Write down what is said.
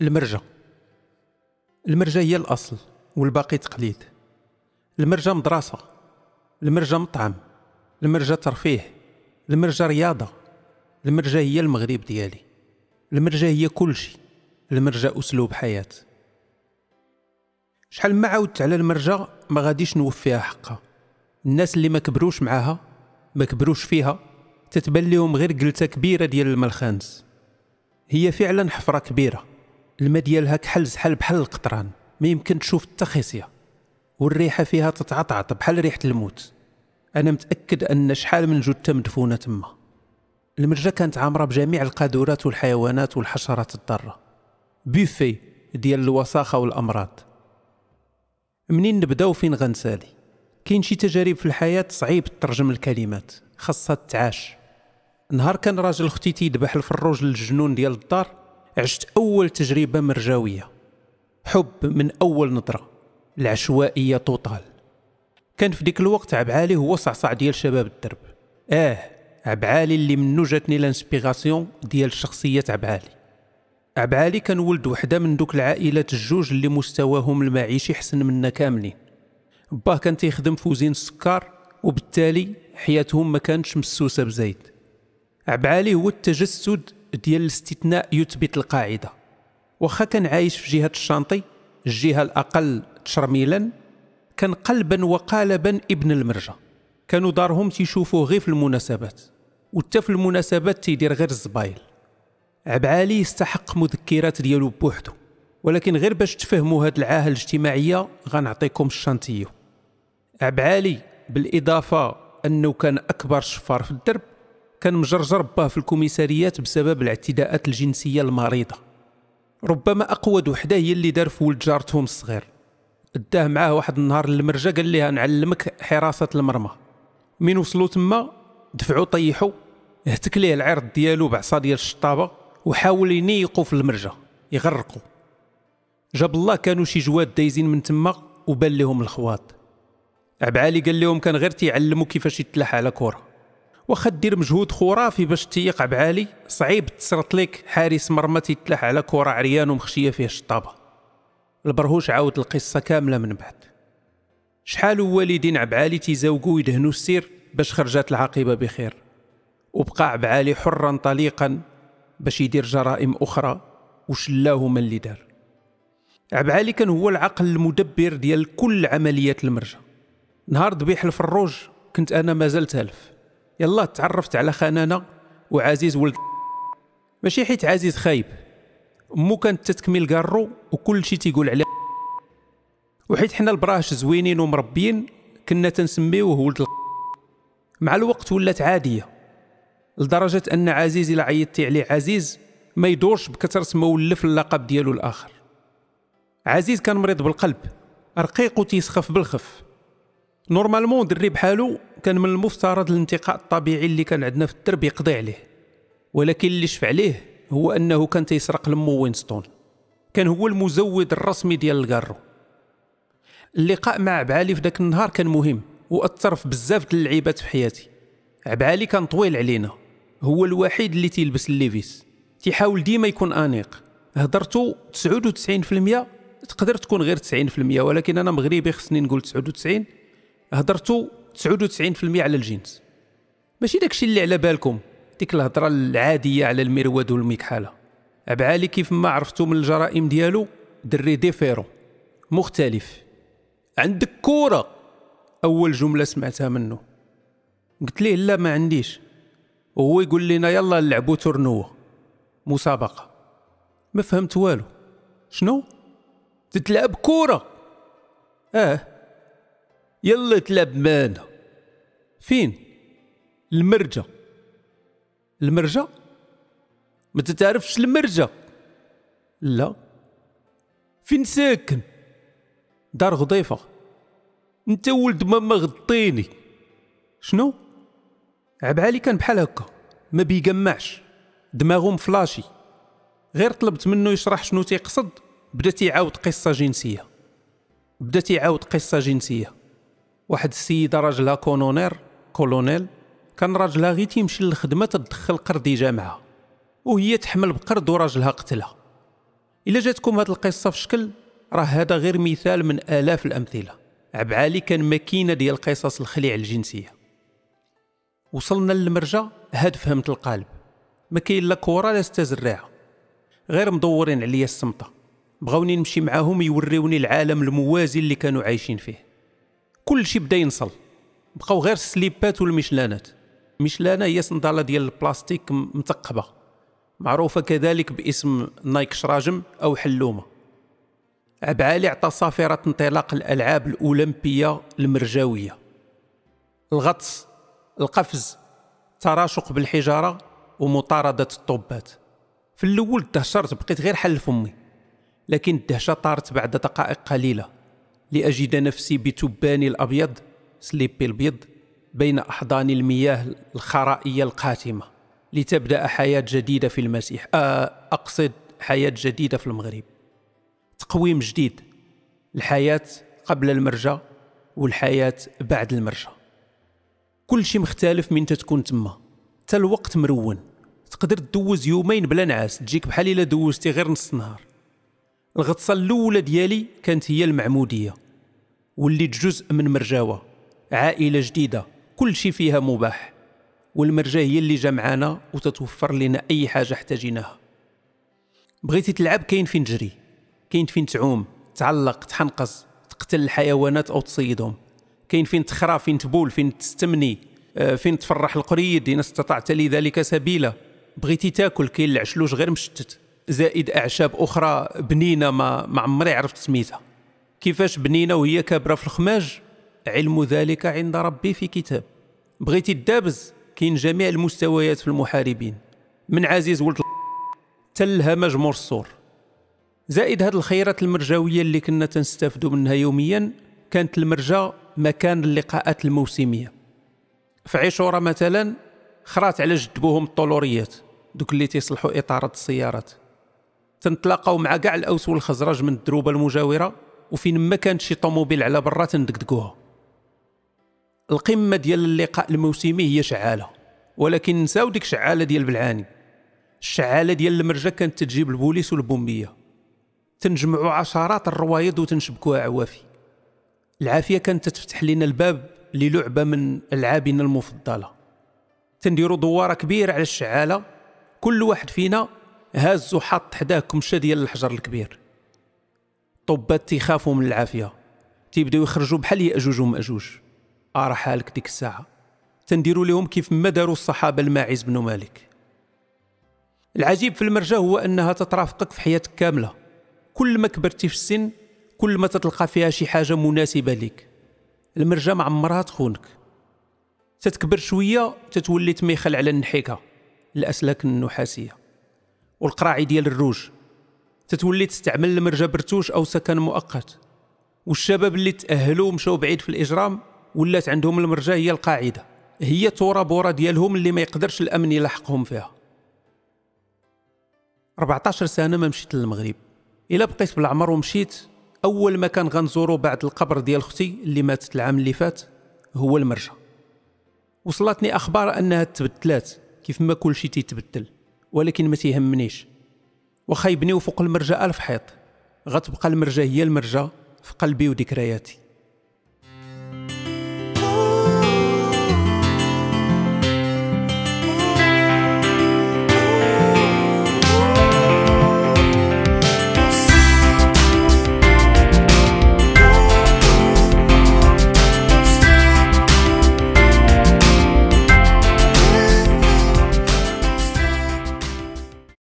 المرجة المرجة هي الأصل والباقي تقليد المرجة مدرسة المرجة مطعم المرجة ترفيه المرجة رياضة المرجة هي المغرب ديالي المرجة هي كل شيء المرجة أسلوب حياة شحال ما عاودت على المرجة ما غاديش نوفيها حقها الناس اللي ما كبروش معاها ما كبروش فيها تتبان غير قلتة كبيرة ديال الملخانس هي فعلا حفرة كبيرة الماء ديالها كحل زحل بحال القطران ما يمكن تشوف التخيصية خصيه والريحه فيها تتعطعط بحال ريحه الموت انا متاكد ان شحال من جثه مدفونه تما المرجة كانت عامرة بجميع القادورات والحيوانات والحشرات الضارة بوفي ديال الوساخة والأمراض منين نبداو فين غنسالي كاين شي تجارب في الحياة صعيب تترجم الكلمات خاصها تعاش نهار كان راجل اختي تيذبح الفروج للجنون ديال الدار عشت أول تجربة مرجاوية حب من أول نظرة العشوائية طوطال كان في ديك الوقت عبعالي هو صعصع ديال شباب الدرب آه عبعالي اللي منو جاتني لانسبيغاسيون ديال شخصية عبعالي عبعالي كان ولد وحدة من دوك العائلات الجوج اللي مستواهم المعيشي حسن منا كاملين باه كان تيخدم في وزين السكر وبالتالي حياتهم ما كانتش مسوسة بزايد عبعالي هو التجسد ديال الاستثناء يثبت القاعده واخا كان عايش في جهه الشانطي الجهه الاقل تشرميلا كان قلبا وقالبا ابن المرجه كانوا دارهم تيشوفوه غير في المناسبات وحتى في المناسبات تيدير غير الزبايل عبعالي يستحق مذكرات ديالو بوحدو ولكن غير باش تفهموا هاد العاهه الاجتماعيه غنعطيكم الشانتيو عبعالي بالاضافه انه كان اكبر شفار في الدرب كان مجرجر باه في الكوميساريات بسبب الاعتداءات الجنسية المريضة ربما أقود وحدة هي اللي دار في ولد جارتهم الصغير داه معاه واحد النهار للمرجة قال ليها نعلمك حراسة المرمى من وصلوا تما دفعوا طيحوا هتك ليه العرض ديالو بعصا ديال الشطابة وحاول ينيقوا في المرجة يغرقوا جاب الله كانوا شي جواد دايزين من تما وبان لهم الخواط عبعالي قال لهم كان غير تيعلموا كيفاش يتلاح على كره واخا دير مجهود خرافي باش تيق بعالي صعيب تسرط لك حارس مرمى تيتلاح على كره عريان ومخشيه فيه الشطابه البرهوش عاود القصه كامله من بعد شحال والدين عبعالي تيزاوقو يدهنو السير باش خرجات العاقبه بخير وبقى عبعالي حرا طليقا باش يدير جرائم اخرى وشلاه من اللي دار عبعالي كان هو العقل المدبر ديال كل عمليات المرجى نهار ذبيح الفروج كنت انا مازال تالف يلا تعرفت على خنانه وعزيز ولد ماشي حيت عزيز خايب مو كانت تتكمل كارو وكل شي تيقول عليه وحيت حنا البراش زوينين ومربيين كنا تنسميوه ولد مع الوقت ولات عاديه لدرجه ان عزيز الا عيطتي عليه عزيز ما يدورش بكثره ما ولف اللقب ديالو الاخر عزيز كان مريض بالقلب رقيق وتيسخف بالخف نورمالمون دري بحالو كان من المفترض الانتقاء الطبيعي اللي كان عندنا في الدرب يقضي عليه ولكن اللي شفع عليه هو انه كان تيسرق لمو وينستون كان هو المزود الرسمي ديال الكارو اللقاء مع بعالي في ذاك النهار كان مهم واثر في بزاف ديال اللعيبات في حياتي عبعالي كان طويل علينا هو الوحيد اللي تيلبس الليفيس تيحاول ديما يكون انيق هضرتو 99% تقدر تكون غير 90% ولكن انا مغربي خصني نقول 99 هضرتوا 99% على الجنس ماشي داكشي اللي على بالكم ديك الهضره العاديه على المرود والمكحاله عبعالي كيف ما عرفتوا من الجرائم ديالو دري ديفيرو مختلف عندك كوره اول جمله سمعتها منه قلت ليه لا ما عنديش وهو يقول لنا يلا نلعبو تورنوه مسابقه ما فهمت والو شنو تتلعب كوره اه يلا تلعب مانا فين المرجة المرجة ما تتعرفش المرجة لا فين ساكن دار غضيفة انت ولد ماما غطيني شنو عبعالي كان بحال هكا ما بيجمعش دماغه مفلاشي غير طلبت منه يشرح شنو تيقصد بدا تيعاود قصة جنسية بدا تيعاود قصة جنسية واحد السيده راجلها كونونير كولونيل كان راجلها غير تيمشي للخدمه تدخل قرض يجامعها وهي تحمل بقرد وراجلها قتلها الا جاتكم هاد القصه في شكل راه هذا غير مثال من الاف الامثله عبعالي كان ماكينه ديال قصص الخليع الجنسيه وصلنا للمرجة هاد فهمت القالب ما كاين لا كورة لا استزرعه غير مدورين عليا السمطه بغاوني نمشي معاهم يوريوني العالم الموازي اللي كانوا عايشين فيه كل شيء بدا ينصل بقاو غير السليبات والمشلانات مشلانه هي صنداله ديال البلاستيك مثقبه معروفه كذلك باسم نايك شراجم او حلومه عبعالي عطى صافرة انطلاق الألعاب الأولمبية المرجاوية الغطس القفز تراشق بالحجارة ومطاردة الطوبات في الأول تهشرت بقيت غير حل فمي لكن الدهشة طارت بعد دقائق قليلة لأجد نفسي بتباني الأبيض سليبي البيض بين أحضان المياه الخرائية القاتمة لتبدأ حياة جديدة في المسيح أقصد حياة جديدة في المغرب تقويم جديد الحياة قبل المرجى والحياة بعد المرجى كل شيء مختلف من تتكون تما حتى الوقت مرون تقدر تدوز يومين بلا نعاس تجيك بحال الا دوزتي غير نص نهار الغطسه الاولى ديالي كانت هي المعموديه وليت جزء من مرجاوه عائله جديده كل شيء فيها مباح والمرجا هي اللي جا معانا وتتوفر لنا اي حاجه احتاجيناها بغيتي تلعب كاين فين تجري كاين فين تعوم تعلق تحنقص تقتل الحيوانات او تصيدهم كاين فين تخرى فين تبول فين تستمني آه، فين تفرح القريد ان استطعت لذلك سبيلا بغيتي تاكل كاين العشلوش غير مشتت زائد اعشاب اخرى بنينه ما ما عمري عرفت سميتها كيفاش بنينه وهي كابره في الخماج علم ذلك عند ربي في كتاب بغيتي الدابز كاين جميع المستويات في المحاربين من عزيز ولد تلهمج مرصور زائد هاد الخيرات المرجوية اللي كنا تنستفد منها يوميا كانت المرجا مكان اللقاءات الموسميه في عشورة مثلا خرات على جدبوهم الطلوريات الطولوريات دوك اللي تيصلحوا اطارات السيارات تنتلاقاو مع كاع الاوس والخزرج من الدروبه المجاوره وفين ما كانت شي طوموبيل على برا تندقدقوها القمه ديال اللقاء الموسمي هي شعاله ولكن نساو ديك الشعاله ديال بلعاني الشعاله ديال المرجه كانت تجيب البوليس والبومبيه تنجمعوا عشرات الروايض وتنشبكوها عوافي العافيه كانت تفتح لنا الباب للعبه من العابنا المفضله تنديروا دواره كبيره على الشعاله كل واحد فينا هاز وحط حداه كمشه ديال الحجر الكبير طبات تيخافوا من العافيه تيبداو يخرجوا بحال ياجوج وماجوج ارى حالك ديك الساعه تنديروا لهم كيف ما داروا الصحابه الماعز بن مالك العجيب في المرجة هو أنها تترافقك في حياتك كاملة كل ما كبرتي في السن كل ما تتلقى فيها شي حاجة مناسبة لك المرجة ما عمرها تخونك تتكبر شوية تتولي تميخل على النحيكة الأسلاك النحاسية والقراعي ديال الروج تتولي تستعمل المرجة برتوش أو سكن مؤقت والشباب اللي تأهلوا ومشاو بعيد في الإجرام ولات عندهم المرجة هي القاعدة هي تورا بورا ديالهم اللي ما يقدرش الأمن يلحقهم فيها 14 سنة ما مشيت للمغرب إلا بقيت بالعمر ومشيت أول مكان غنزورو بعد القبر ديال أختي اللي ماتت العام اللي فات هو المرجة وصلتني أخبار أنها تبدلات كيف ما كل شيء تيتبدل ولكن ما تيهمنيش وخا يبنيو فوق المرجا ألف حيط غتبقى المرجا هي المرجا في قلبي وذكرياتي